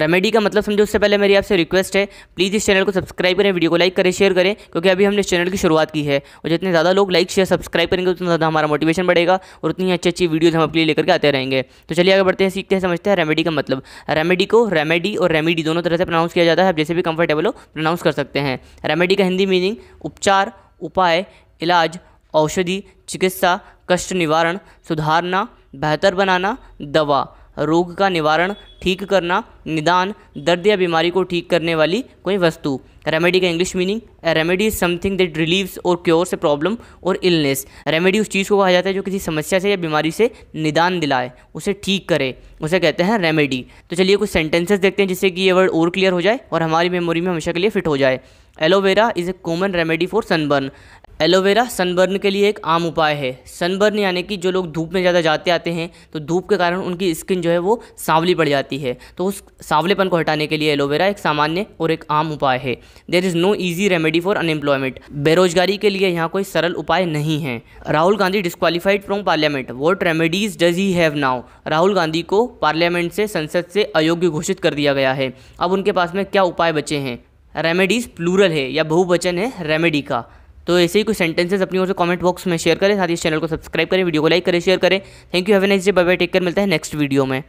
remedy का मतलब समझो उससे पहले मेरी आपसे रिक्वेस्ट है प्लीज़ इस चैनल को सब्सक्राइब करें वीडियो को लाइक करें शेयर करें क्योंकि अभी हमने इस चैनल की शुरुआत की है और जितने ज़्यादा लोग लाइक शेयर सब्सक्राइब करेंगे उतना ज़्यादा हमारा मोटिवेशन बढ़ेगा और उतनी अच्छी अच्छी वीडियोज़ हम अपने लिए लेकर के आते रहेंगे तो चलिए आगे बढ़ते हैं सीखते हैं समझते हैं रेमेडी का मतलब रेमेडी को रेमेडी और रेमेडी दोनों तरह से प्रोनाउंस किया जाता है आप जैसे भी कंफर्टेबल हो प्रोनाउंस कर सकते हैं रेमेडी का हिंदी मीनिंग उपचार उपाय इलाज औषधि चिकित्सा कष्ट निवारण सुधारना बेहतर बनाना दवा रोग का निवारण ठीक करना निदान दर्द या बीमारी को ठीक करने वाली कोई वस्तु रेमेडी का English meaning remedy is something that relieves और क्योर से प्रॉब्लम और इलनेस रेमेडी उस चीज़ को कहा जाता है जो किसी समस्या से या बीमारी से निदान दिलाए उसे ठीक करे उसे कहते हैं रेमेडी तो चलिए कुछ सेंटेंसेस देखते हैं जिससे कि ये वर्ड और क्लियर हो जाए और हमारी मेमोरी में हमेशा के लिए फिट हो जाए aloe vera is a common remedy for sunburn aloe vera sunburn के लिए एक आम उपाय है सनबर्न यानी कि जो लोग धूप में ज़्यादा जाते आते हैं तो धूप के कारण उनकी स्किन जो है वो सांवली पड़ जाती है तो उस सांवलेपन को हटाने के लिए एलोवेरा एक सामान्य और एक आम उपाय है there is no easy remedy for unemployment बेरोजगारी के लिए यहाँ कोई सरल उपाय नहीं है Rahul Gandhi disqualified from parliament what remedies does he have now Rahul Gandhi को पार्लियामेंट से संसद से अयोग्य घोषित कर दिया गया है अब उनके पास में क्या उपाय बचे हैं रेमेडीज़ प्लूरल है या बहुवचन है रेमेडी का तो ऐसे ही कुछ सेंटेंसेस अपनी ओर से कमेंट बॉक्स में शेयर करें साथ ही इस चैनल को सब्सक्राइब करें वीडियो को लाइक करें शेयर करें thank you have a next day bye bye take care मिलता है नेक्स्ट वीडियो में